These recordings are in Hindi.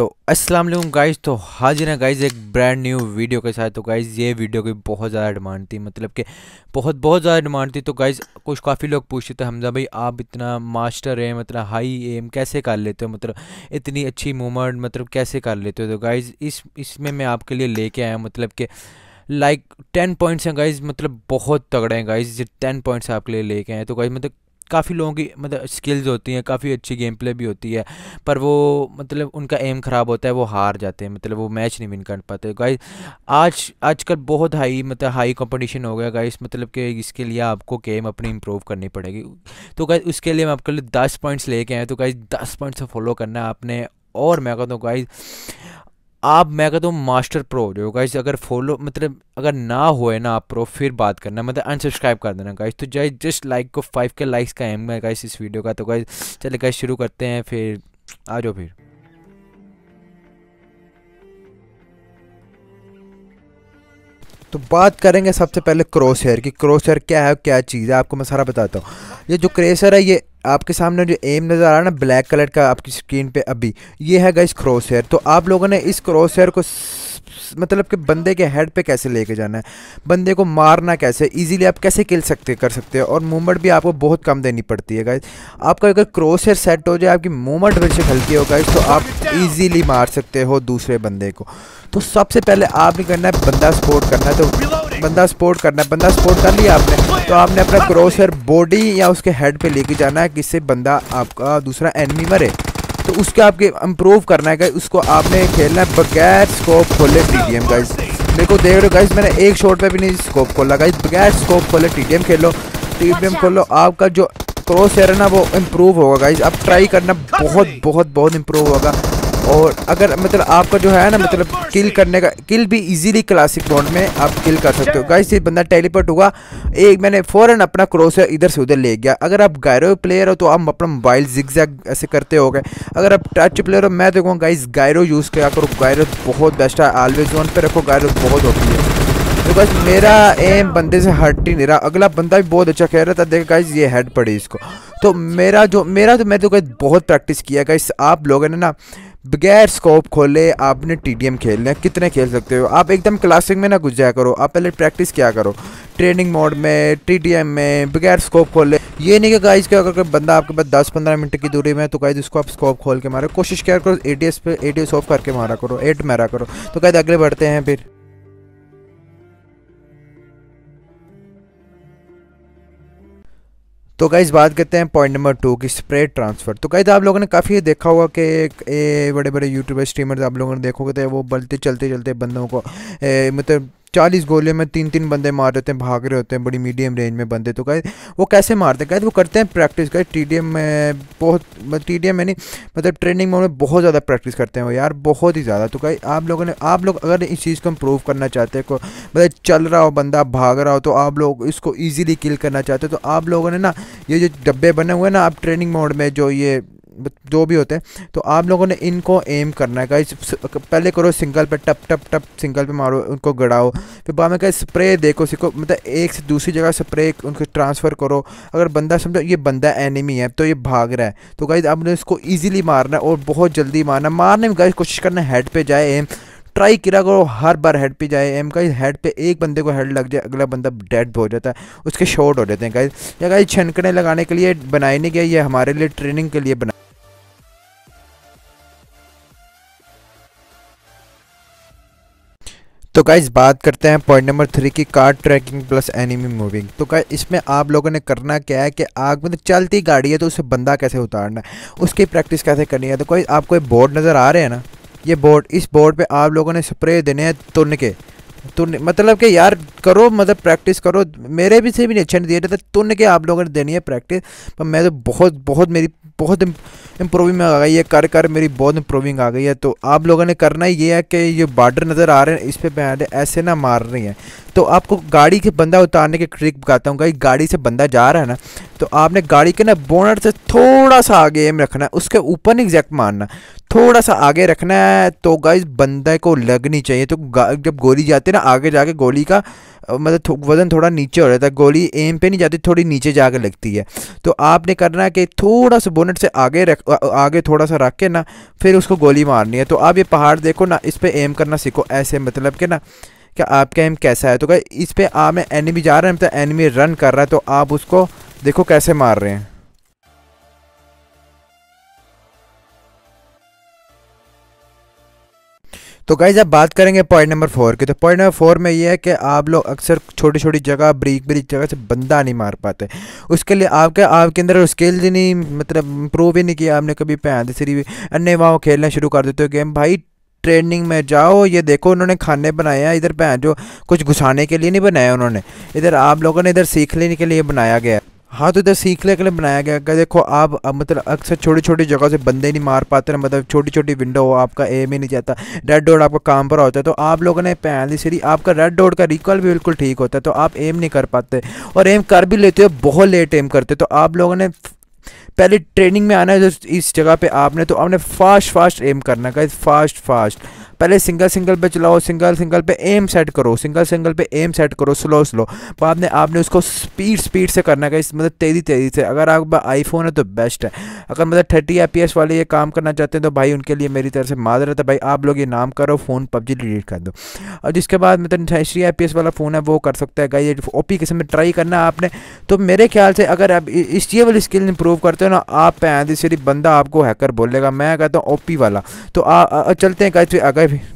तो अस्सलाम वालेकुम गाइज तो हाजिर है गाइज एक ब्रांड न्यू वीडियो के साथ तो गाइज ये वीडियो की बहुत ज़्यादा डिमांड थी मतलब कि बहुत बहुत ज़्यादा डिमांड थी तो गाइज कुछ काफ़ी लोग पूछते थे हमजा भाई आप इतना मास्टर हैं मतलब हाई एम कैसे कर लेते हो मतलब इतनी अच्छी मूवमेंट मतलब कैसे कर लेते हो तो गाइज़ इस इसमें मैं आपके लिए लेके आया मतलब कि लाइक टेन पॉइंट्स हैं गाइज मतलब बहुत तगड़े हैं गाइज टेन पॉइंट्स आपके लिए लेके आए तो गाइज मतलब काफ़ी लोगों की मतलब स्किल्स होती हैं काफ़ी अच्छी गेम प्ले भी होती है पर वो मतलब उनका एम ख़राब होता है वो हार जाते हैं मतलब वो मैच नहीं विन कर पाते गाइस आज आजकल बहुत हाई मतलब हाई कंपटीशन हो गया गाइस मतलब कि इसके लिए आपको गेम अपनी इंप्रूव करनी पड़ेगी तो गाइस उसके लिए मैं आपके लिए दस पॉइंट्स लेके आए तो गाइज दस पॉइंट्स फॉलो करना आपने और मैं कहता हूँ गाइज आप मैं कहता हूँ मास्टर प्रो हो जाओ गाइज अगर फॉलो मतलब अगर ना होए ना आप प्रो फिर बात करना मतलब अनसब्सक्राइब कर देना गाइज तो जाए जस्ट लाइक को फाइव के लाइक्स का एम है गाइज इस वीडियो का तो गाइज चले गाइज शुरू करते हैं फिर आ जाओ फिर तो बात करेंगे सबसे पहले क्रोस हेयर की क्रोस हेयर क्या है क्या चीज़ है आपको मैं सारा बताता हूँ ये जो क्रेसर है ये आपके सामने जो एम नज़र आ रहा है ना ब्लैक कलर का आपकी स्क्रीन पे अभी ये है गाइस क्रॉस हेयर तो आप लोगों ने इस क्रॉस हेयर को मतलब कि बंदे के हेड पे कैसे लेके जाना है बंदे को मारना कैसे इजीली आप कैसे किल सकते कर सकते हो और मूवमेंट भी आपको बहुत कम देनी पड़ती है गाइस आपका अगर क्रॉस हेयर सेट हो जाए आपकी मूवमेंट वैसे हल्की हो गाइज तो आप ईज़िली मार सकते हो दूसरे बंदे को तो सबसे पहले आपने करना है बंदा सपोर्ट करना है तो बंदा सपोर्ट करना है बंदा सपोर्ट कर लिया आपने तो आपने अपना क्रॉस हेयर बॉडी या उसके हेड पे लेके जाना है किससे बंदा आपका दूसरा एनमी मरे तो उसके आपके इम्प्रूव करना है उसको आपने खेलना है बगैर स्कोप खोले टी डी गाइज मेरे को देख रहे हो गाइज मैंने एक शॉट पे भी नहीं स्कोप खोला गाइज बगैर स्कोप खोले टी खेलो टी खोलो आपका जो क्रॉस हेयर है ना वो इम्प्रूव होगा गाइज आप ट्राई करना बहुत बहुत बहुत इम्प्रूव होगा और अगर मतलब आपका जो है ना मतलब किल करने का किल भी इजीली क्लासिक राउंड में आप किल कर सकते हो गाइस ये बंदा टेलीपोर्ट हुआ एक मैंने फ़ौरन अपना क्रॉस इधर से उधर ले गया अगर आप गायरो प्लेयर हो तो आप अपना मोबाइल जैग ऐसे करते हो गए अगर आप टच प्लेयर हो मैं देखूँ गाइस गायरो यूज़ किया करो गायरो बहुत बेस्ट है ऑलवेज वन पर रखो गायरो बहुत होती है तो बस मेरा एम बंदे से हट ही नहीं रहा अगला बंदा भी बहुत अच्छा खेल रहा था देख गाइज ये हेड पड़ी इसको तो मेरा जो मेरा तो मैं तो गाइज बहुत प्रैक्टिस किया गाइस आप लोगों ने ना बगैर स्कोप खोले आपने टीडीएम खेलना कितने खेल सकते हो आप एकदम क्लासिक में ना घुस जाया करो आप पहले प्रैक्टिस क्या करो ट्रेनिंग मोड में टीडीएम में बगैर स्कोप खोले ये नहीं कि गाइज के अगर बंदा आपके पास दस पंद्रह मिनट की दूरी में तो गाइज उसको आप स्कोप खोल के मारो कोशिश क्या करो ए टी एस पे ए टी एस ऑफ करके मारा करो एट मारा करो तो गाइस अगले बढ़ते हैं फिर तो गाइज़ बात करते हैं पॉइंट नंबर टू की स्प्रेड ट्रांसफ़र तो गाइज़ आप लोगों ने काफ़ी देखा होगा कि बड़े बड़े यूट्यूबर स्ट्रीमर आप लोगों ने देखोगे तो वो बलते चलते चलते बंदों को ए, मतलब चालीस गोले में तीन तीन बंदे मार रहे होते हैं भाग रहे होते हैं बड़ी मीडियम रेंज में बंदे तो गए वो कैसे मारते हैं गए वो करते हैं प्रैक्टिस गए टी में बहुत टी मतलब में नहीं मतलब ट्रेनिंग मोड में बहुत ज़्यादा प्रैक्टिस करते हैं वो यार बहुत ही ज़्यादा तो गए आप लोगों ने आप लोग अगर इस चीज़ को इम्प्रूव करना चाहते हैं मतलब चल रहा हो बंदा भाग रहा हो तो आप लोग इसको ईजिली किल करना चाहते हो तो आप लोगों ने ना ये जो डब्बे बने हुए हैं ना आप ट्रेनिंग मोड में जो ये जो भी होते हैं तो आप लोगों ने इनको एम करना है गाइज पहले करो सिंगल पे टप टप टप सिंगल पे मारो उनको गड़ाओ फिर बाद में कहीं स्प्रे देखो सीखो मतलब एक से दूसरी जगह स्प्रे उनको ट्रांसफ़र करो अगर बंदा समझो ये बंदा एनिमी है तो ये भाग रहा है तो गाइज आपने इसको ईजिली मारना है और बहुत जल्दी मारना मारने में गाइज कोशिश करना हेड पर जाए एम ट्राई किया करो हर बार हेड पे जाए एम का हेड पे एक बंदे को हेड लग जाए अगला बंदा डेड हो जाता है उसके शॉट हो जाते हैं गाइज या गाइज छनकने लगाने के लिए बनाए नहीं गया ये हमारे लिए ट्रेनिंग के लिए बना तो गाइज बात करते हैं पॉइंट नंबर थ्री की car tracking plus enemy moving तो गाइज इसमें आप लोगों ने करना क्या है कि आग मतलब चलती गाड़ी है तो उसे बंदा कैसे उतारना है उसकी प्रैक्टिस कैसे करनी है तो कोई आपको बोर्ड नज़र आ रहे हैं ना ये बोर्ड इस बोर्ड पे आप लोगों ने स्प्रे देने हैं तुन के तूने मतलब कि यार करो मतलब प्रैक्टिस करो मेरे भी से भी नहीं अच्छा नहीं दिए जाता तो तूने आप लोगों ने देनी है प्रैक्टिस पर मैं तो बहुत बहुत मेरी बहुत इम्प्रूविंग आ गई है कर कर मेरी बहुत इम्प्रूविंग आ गई है तो आप लोगों ने करना ये है कि ये बॉर्डर नज़र आ रहे हैं इस पर मैं ऐसे ना मार रही है तो आपको गाड़ी के बंदा उतारने की ट्रिक बताता हूँ गाई गाड़ी से बंदा जा रहा है ना तो आपने गाड़ी के ना बोनर से थोड़ा सा आगे एम रखना है उसके ऊपर नहीं एग्जैक्ट मारना थोड़ा सा आगे रखना है तो गाइज बंदे को लगनी चाहिए तो जब गोली जाती ना आगे जाके गोली का मतलब वज़न थोड़ा नीचे हो जाता है गोली एम पे नहीं जाती थोड़ी नीचे जाके लगती है तो आपने करना है कि थोड़ा सा बोनेट से आगे रख आगे थोड़ा सा रख के ना फिर उसको गोली मारनी है तो आप ये पहाड़ देखो ना इस पर एम करना सीखो ऐसे मतलब कि ना कि आपका एम कैसा है तो क्या इस पर आप एनिमी जा रहे हैं मतलब एनिमी रन कर रहा है तो आप उसको देखो कैसे मार रहे हैं तो गाइज अब बात करेंगे पॉइंट नंबर फोर की तो पॉइंट नंबर फोर में ये है कि आप लोग अक्सर छोटी छोटी जगह ब्रीक ब्रीक जगह से बंदा नहीं मार पाते उसके लिए आपके आपके अंदर स्किल ही नहीं मतलब इम्प्रूव ही नहीं किया आपने कभी पैंत सीरी भी अन्य वहाँ खेलना शुरू कर देते हो गेम भाई ट्रेनिंग में जाओ ये देखो उन्होंने खाने बनाए हैं इधर भैन जो कुछ घुसाने के लिए नहीं बनाया उन्होंने इधर आप लोगों ने इधर सीखने के लिए बनाया गया हाँ तो इधर सीखने के लिए बनाया गया कि देखो आप मतलब अक्सर छोटी छोटी जगह से बंदे नहीं मार पाते ना मतलब छोटी छोटी विंडो हो आपका एम ही नहीं जाता रेड डोड आपका काम पर होता है तो आप लोगों ने पहली सीढ़ी आपका रेड डॉट का रिकॉल भी बिल्कुल ठीक होता है तो आप एम नहीं कर पाते और एम कर भी लेते हो बहुत लेट एम करते तो आप लोगों ने पहले ट्रेनिंग में आना है इस जगह पे आपने तो आपने फास्ट फास्ट एम करना का फास्ट फास्ट पहले सिंगल सिंगल पे चलाओ सिंगल सिंगल पे एम सेट करो सिंगल सिंगल पे एम सेट करो स्लो स्लो बाद में आपने उसको स्पीड स्पीड से करना है मतलब तेज़ी तेज़ी से अगर आप आईफोन है तो बेस्ट है अगर मतलब थर्टी आई वाले ये काम करना चाहते हैं तो भाई उनके लिए मेरी तरफ से माजरत है भाई आप लोग ये नाम करो फ़ोन पबजी डिलीट कर दो और जिसके बाद मतलब थ्री आई वाला फ़ोन है वो कर सकता है गाई ओ पी किस्म में ट्राई करना आपने तो मेरे ख्याल से अगर आप इस ये वाली स्किल इंप्रूव करते हो ना आप पे आते बंदा आपको हैकर बोलेगा मैं कहता हूँ ओ वाला तो आ, आ, चलते हैं कहते अगर heavy.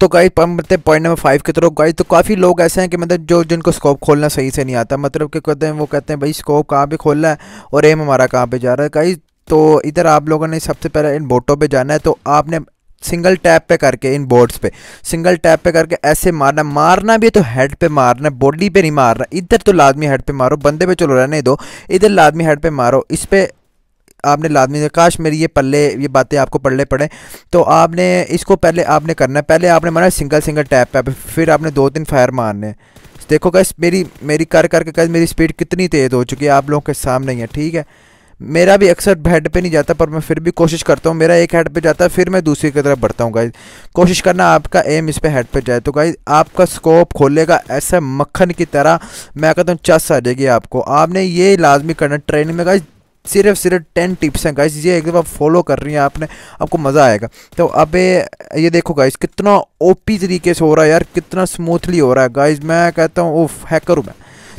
तो गाइस मतलब पॉइंट नंबर फाइव की तरफ गाइस तो काफ़ी लोग ऐसे हैं कि मतलब जो जिनको स्कोप खोलना सही से नहीं आता मतलब कि कहते हैं वो कहते हैं भाई स्कोप कहाँ पे खोलना है और एम हमारा कहाँ पे जा रहा है गाइस तो इधर आप लोगों ने सबसे पहले इन बोटों पे जाना है तो आपने सिंगल टैप पे करके इन बोर्ड्स पे सिंगल टैप पे करके ऐसे मारना मारना भी तो हेड पे मारना बॉडी पे नहीं मारना इधर तो लादमी हेड पे मारो बंदे पे चलो रहने दो इधर लादमी हेड पे मारो इस पर आपने लादमी से काश मेरी ये पल्ले ये बातें आपको पढ़ने पड़े तो आपने इसको पहले आपने करना है पहले आपने मारा सिंगल सिंगल टैप पे फिर आपने दो तीन फायर मारने देखो कैसे मेरी मेरी कर करके कैसे मेरी स्पीड कितनी तेज़ हो चुकी है आप लोगों के सामने ही है ठीक है मेरा भी अक्सर हेड पे नहीं जाता पर मैं फिर भी कोशिश करता हूँ मेरा एक हेड पे जाता है फिर मैं दूसरी की तरफ बढ़ता हूँ गाइज कोशिश करना आपका एम इस पर हेड पे जाए तो गाइज आपका स्कोप खोलेगा ऐसा मक्खन की तरह मैं कहता हूँ चस आ जाएगी आपको आपने ये लाजमी करना ट्रेनिंग में गाइज सिर्फ सिर्फ टेन टिप्स हैं गाइज ये एक दफ़ा फॉलो कर रही हैं आपने आपको मज़ा आएगा तो अब ये देखो गाइज कितना ओपी तरीके से हो रहा है यार कितना स्मूथली हो रहा है गाइज मैं कहता हूँ ओफ हैकर हूँ मैं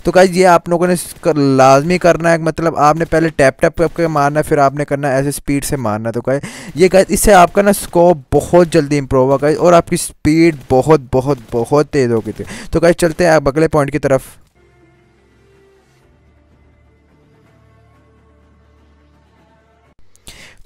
तो गाइज ये आप लोगों ने कर, लाजमी करना है मतलब आपने पहले टैप टैप करके मारना फिर आपने करना ऐसे स्पीड से मारना तो गाइज ये गाइज इससे आपका ना स्कोप बहुत जल्दी इंप्रूव होगा और आपकी स्पीड बहुत बहुत बहुत तेज़ होगी थी तो गाइज चलते हैं आप अगले पॉइंट की तरफ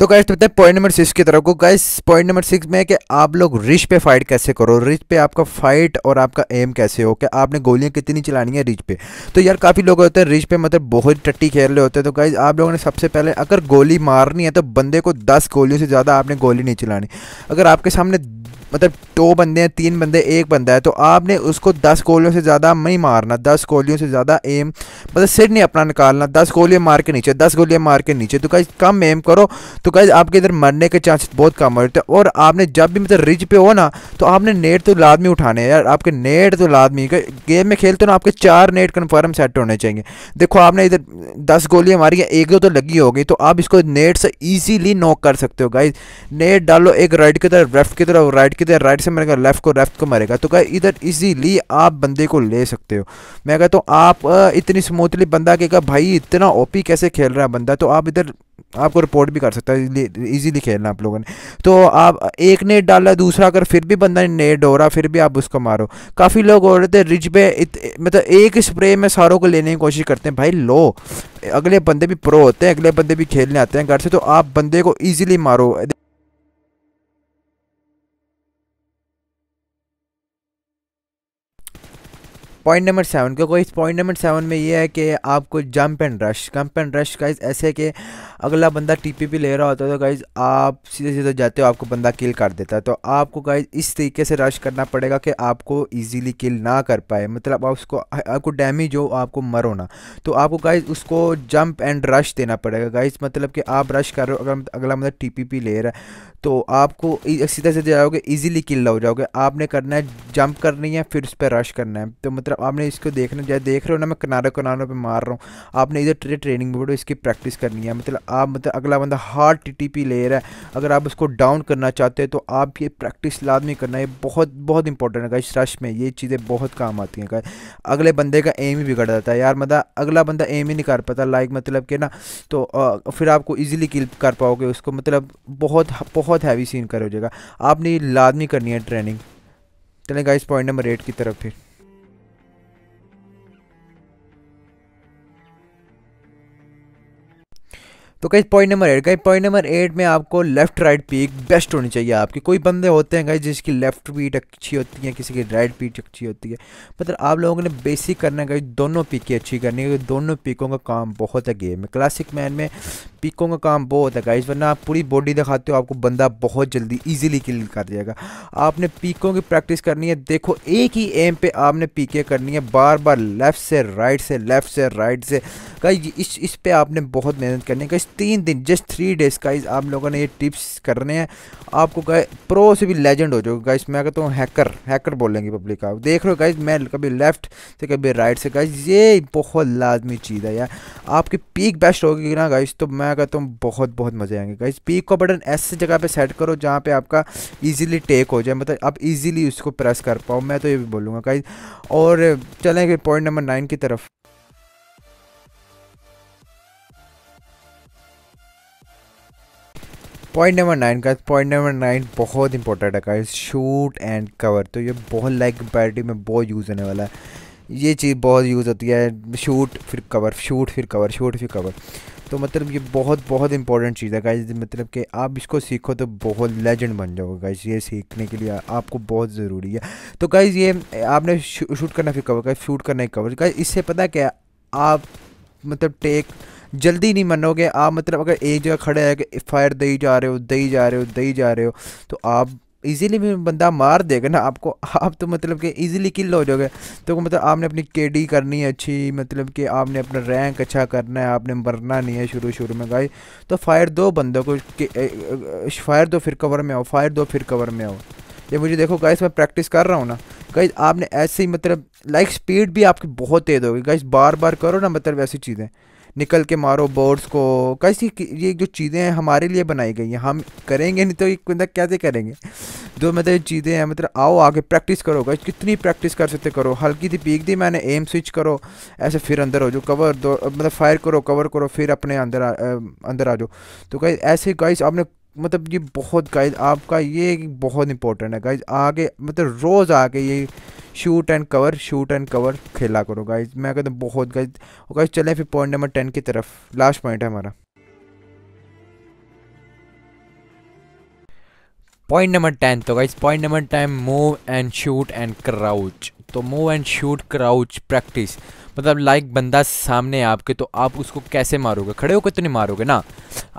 तो गाइस तो पॉइंट नंबर सिक्स की तरफ को गाइस पॉइंट नंबर सिक्स में है कि आप लोग रिच पे फाइट कैसे करो रिच पे आपका फाइट और आपका एम कैसे हो कि आपने गोलियां कितनी चलानी है रिच पे तो यार काफ़ी लोग होते हैं रिच पे मतलब बहुत टट्टी खेल रहे होते हैं तो गाइस आप लोगों ने सबसे पहले अगर गोली मारनी है तो बंदे को दस गोलियों से ज़्यादा आपने गोली नहीं चलानी अगर आपके सामने मतलब दो बंदे हैं तीन बंदे एक बंदा है तो आपने उसको दस गोलियों से ज़्यादा नहीं मारना दस गोलियों से ज़्यादा एम मतलब सिर नहीं अपना निकालना दस गोलियाँ मार के नीचे दस गोलियाँ मार के नीचे तो कहीं कम एम करो तो कहीं आपके इधर मरने के चांसेस बहुत कम होते हैं और आपने जब भी मतलब रिज पे हो ना तो आपने नेट तो लादमी उठाने यार आपके नेट तो लादमी गेम में खेलते हो ना आपके चार नेट कन्फर्म सेट होने चाहिए देखो आपने इधर दस गोलियाँ मारी एक दो तो लगी होगी तो आप इसको नेट से ईजीली नॉक कर सकते हो गाइज नेट डालो एक राइट की तरफ लेफ्ट की तरफ राइट किधर राइट से मारेगा लेफ्ट को लेफ्ट को मारेगा तो क्या इधर इजीली आप बंदे को ले सकते हो मैं कहता तो हूँ आप इतनी स्मूथली बंदा के कहा भाई इतना ओपी कैसे खेल रहा है बंदा तो आप इधर आपको रिपोर्ट भी कर सकता है इजीली खेलना आप लोगों ने तो आप एक नेट डाला दूसरा अगर फिर भी बंदा नेट हो रहा फिर भी आप उसको मारो काफ़ी लोग हो रहे थे रिच पे मतलब एक स्प्रे में सारों को लेने की कोशिश करते हैं भाई लो अगले बंदे भी प्रो होते हैं अगले बंदे भी खेलने आते हैं घर से तो आप बंदे को ईजिली मारो पॉइंट नंबर सेवन क्योंकि इस पॉइंट नंबर सेवन में ये है कि आपको jump and rush jump and rush guys ऐसे कि अगला बंदा भी ले रहा होता है तो गाइज आप सीधे सीधे जाते हो आपको बंदा किल कर देता है तो आपको गाइज इस तरीके से रश करना पड़ेगा कि आपको ईजीली किल ना कर पाए मतलब आप उसको आपको डैमेज हो आपको मरो ना तो आपको गाइज उसको जंप एंड रश देना पड़ेगा गाइज मतलब कि आप रश कर रहे हो अगर अगला मतलब टी पी ले रहा है तो आपको सीधे सीधे जाओगे ईजिली किल हो जाओगे आपने करना है जंप करनी है फिर उस पर रश करना है तो मतलब तरफ आपने इसको देखना चाहे देख रहे हो ना मैं किनारों किनारों पर मार रहा हूँ आपने इधर ट्रे ट्रेनिंग बोर्ड इसकी प्रैक्टिस करनी है मतलब आप मतलब अगला बंदा हार्ड टीटीपी ले रहा है अगर आप उसको डाउन करना चाहते हैं तो आप ये प्रैक्टिस लाजमी करना है बहुत बहुत इंपॉर्टेंट है इस रश में ये चीज़ें बहुत काम आती हैं अगले बंदे का एम ही बिगड़ जाता है यार मतलब अगला बंदा एम ही नहीं कर पाता लाइक मतलब कि ना तो फिर आपको ईजिली किल कर पाओगे उसको मतलब बहुत बहुत हैवी सीन कर हो जाएगा आपने लादमी करनी है ट्रेनिंग चलेगा इस पॉइंट नंबर एट की तरफ फिर तो कहीं पॉइंट नंबर एट कहीं पॉइंट नंबर एट में आपको लेफ्ट राइट पीक बेस्ट होनी चाहिए आपके कोई बंदे होते हैं कहीं जिसकी लेफ्ट पीट अच्छी होती है किसी की राइट पीट अच्छी होती है मतलब आप लोगों ने बेसिक करना कहीं दोनों पीकें अच्छी करनी है क्योंकि दोनों पीकों का काम बहुत है गेम में क्लासिक मैन में पीकों का काम बहुत है गाइज वरना आप पूरी बॉडी दिखाते हो आपको बंदा बहुत जल्दी ईजिली किल कर देगा आपने पीकों की प्रैक्टिस करनी है देखो एक ही एम पे आपने पीके करनी है बार बार लेफ़्ट से राइट से लेफ़्ट से राइट से कहीं इस इस पे आपने बहुत मेहनत करनी है कहीं तीन दिन जस्ट थ्री डेज का आप लोगों ने ये टिप्स करने हैं आपको गाय प्रो से भी लेजेंड हो जाओगे गाइस मैं कहता हूँ हैकर हैकर बोलेंगे पब्लिक आप देख रहे हो गाइस मैं कभी लेफ्ट से कभी राइट से गाइस ये बहुत लाजमी चीज़ है यार आपकी पीक बेस्ट होगी ना गाइस तो मैं कहता हूँ बहुत बहुत मज़े आएंगे गाइस पीक का बटन ऐसी जगह पर सेट करो जहाँ पर आपका ईजिली टेक हो जाए मतलब आप ईजिली उसको प्रेस कर पाओ मैं तो ये भी बोलूँगा गाइज और चलेंगे पॉइंट नंबर नाइन की तरफ पॉइंट नंबर नाइन का पॉइंट नंबर नाइन बहुत इंपॉर्टेंट है गाइस शूट एंड कवर तो ये बहुत लाइक बैटरी में बहुत यूज़ होने वाला है ये चीज़ बहुत यूज़ होती है शूट फिर कवर शूट फिर कवर शूट फिर कवर तो मतलब ये बहुत बहुत इंपॉर्टेंट चीज़ है गाइस मतलब कि आप इसको सीखो तो बहुत लेजेंड बन जाओगे गाइज ये सीखने के लिए आपको बहुत ज़रूरी है तो गाइस ये आपने शूट करना फिर कवर का शूट करना ही कवर गाइस इससे पता क्या आप मतलब टेक जल्दी नहीं मनोगे आप मतलब अगर एक जगह खड़े हैं कि फायर दे जा रहे हो दे जा रहे हो दे जा रहे हो तो आप इजीली भी बंदा मार देगा ना आपको आप तो मतलब कि इजीली किल हो जाओगे तो मतलब आपने अपनी केडी करनी है अच्छी मतलब कि आपने अपना रैंक अच्छा करना है आपने मरना नहीं है शुरू शुरू में गाई तो फायर दो बंदों को फायर दो फिर कवर में आओ फायर दो फिर कवर में आओ ये मुझे देखो गाइस मैं प्रैक्टिस कर रहा हूँ ना गाइस आपने ऐसे ही मतलब लाइक स्पीड भी आपकी बहुत तेज़ होगी गाइस बार बार करो ना मतलब ऐसी चीज़ें निकल के मारो बर्ड्स को कैसी ये जो चीज़ें हैं हमारे लिए बनाई गई हैं हम करेंगे नहीं तो एक मतलब कैसे करेंगे जो मतलब चीज़ें हैं मतलब आओ आगे प्रैक्टिस करो गाइस कितनी प्रैक्टिस कर सकते करो हल्की थी पीक दी मैंने एम स्विच करो ऐसे फिर अंदर हो जाओ कवर दो मतलब फायर करो कवर करो फिर अपने अंदर आ, अंदर आ जाओ तो गाइस ऐसे गाइस आपने मतलब ये बहुत गाइज आपका ये बहुत इंपॉर्टेंट है गाइज आगे मतलब रोज़ आके ये shoot and cover shoot and cover खेला करो गाइज मैं कहता हूँ बहुत गाइज और गाइज चले फिर पॉइंट नंबर टेन की तरफ लास्ट पॉइंट है हमारा पॉइंट नंबर टेन तो guys point number ten move and shoot and crouch तो move and shoot crouch practice मतलब लाइक बंदा सामने आपके तो आप उसको कैसे मारोगे खड़े होकर तो नहीं मारोगे ना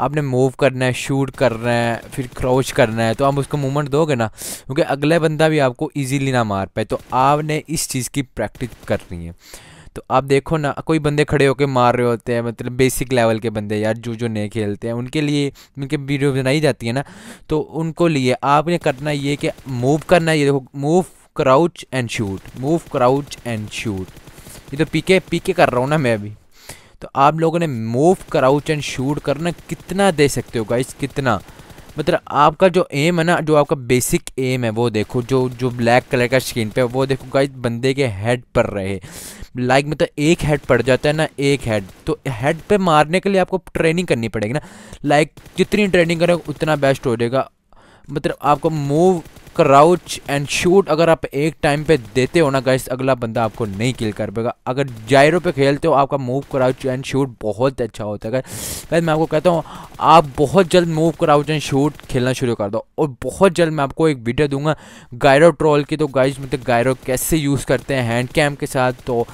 आपने मूव करना है शूट करना है फिर क्रोच करना है तो आप उसको मूवमेंट दोगे ना क्योंकि अगला बंदा भी आपको ईजीली ना मार पाए तो आपने इस चीज़ की प्रैक्टिस करनी है तो आप देखो ना कोई बंदे खड़े होकर मार रहे होते हैं मतलब बेसिक लेवल के बंदे यार जो जो नए खेलते हैं उनके लिए उनके वीडियो बनाई जाती है ना तो उनको लिए आपने करना ये कि मूव करना ये देखो move crouch and shoot move crouch and shoot ये तो पीके पीके कर रहा हूँ ना मैं अभी तो आप लोगों ने मूव कराउच एंड शूट करना कितना दे सकते हो गाइस कितना मतलब आपका जो एम है ना जो आपका बेसिक एम है वो देखो जो जो ब्लैक कलर का स्क्रीन पे वो देखो गाइस बंदे के हेड पर रहे लाइक मतलब एक हेड पड़ जाता है ना एक हेड तो हेड पे मारने के लिए आपको ट्रेनिंग करनी पड़ेगी ना लाइक जितनी ट्रेनिंग करोगे उतना बेस्ट हो जाएगा मतलब आपको मूव क्राउच एंड शूट अगर आप एक टाइम पे देते हो ना गाइस अगला बंदा आपको नहीं किल कर पाएगा अगर जायरो पे खेलते हो आपका मूव क्राउच एंड शूट बहुत अच्छा होता है गाइस मैं आपको कहता हूँ आप बहुत जल्द मूव क्राउच एंड शूट खेलना शुरू कर दो और बहुत जल्द मैं आपको एक वीडियो दूंगा गायरो ट्रोल की तो गाइज मतलब गायरो कैसे यूज़ करते हैं हैंड कैम के साथ तो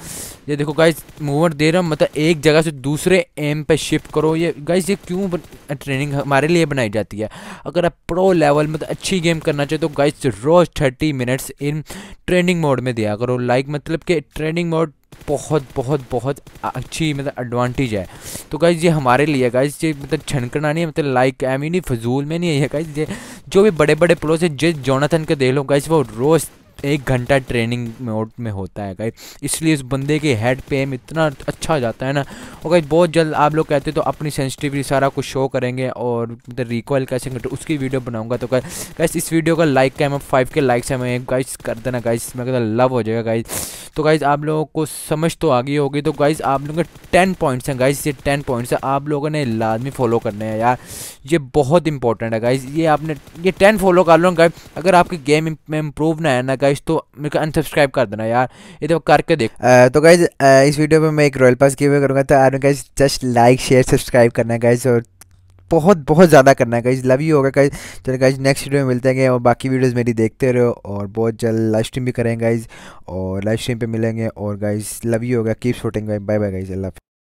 ये देखो गाइज मूवमेंट दे रहा मतलब एक जगह से दूसरे एम पे शिफ्ट करो ये गाइज ये क्यों ट्रेनिंग हमारे लिए बनाई जाती है अगर आप प्रो लेवल मतलब अच्छी गेम करना चाहिए तो गाइज गाइस रोज thirty minutes in trending mode में दिया करो लाइक मतलब कि ट्रेंडिंग मोड बहुत बहुत बहुत अच्छी मतलब एडवांटेज है तो गाइज ये हमारे लिए गाइज ये मतलब छनकना नहीं है मतलब लाइक आई मीन फजूल में नहीं है गाइज ये जो भी बड़े बड़े प्लोस है जिस जोनाथन के देख लो गाइज वो रोज़ एक घंटा ट्रेनिंग मोड में होता है गाइज इसलिए इस बंदे के हेड पे एम इतना अच्छा हो जाता है ना और गाइज बहुत जल्द आप लोग कहते तो अपनी सेंसिटिविटी सारा कुछ शो करेंगे और मतलब रिकॉल कैसे तो उसकी वीडियो बनाऊंगा तो गाइज इस वीडियो का लाइक का मैं फाइव के लाइक है मैं गाइज कर देना गाइज इसमें कहता लव हो जाएगा गाइज तो गाइज आप लोगों को समझ तो आ गई होगी तो गाइज आप लोगों के टेन पॉइंट्स हैं गाइज ये टेन पॉइंट्स हैं आप लोगों ने लाजमी फॉलो करने हैं यार ये बहुत इंपॉर्टेंट है गाइज ये आपने ये टेन फॉलो कर लो गाइज अगर आपकी गेम में इम्प्रूव ना है ना गाइज तो मेरे को अनसब्सक्राइब कर देना यार ये तो करके देख तो गाइज इस वीडियो में मैं एक रॉयल पास गिव करूँगा तो आर guys just like share subscribe करना है गाइज और बहुत बहुत ज़्यादा करना है गाइज लव यू होगा गाइज चलो गाइज नेक्स्ट वीडियो में मिलते हैं और बाकी वीडियोज़ मेरी देखते रहो और बहुत जल्द लाइव स्ट्रीम भी करेंगे गाइज और लाइव स्ट्रीम पर मिलेंगे और गाइज लव यू होगा keep shooting bye bye guys अल्लाह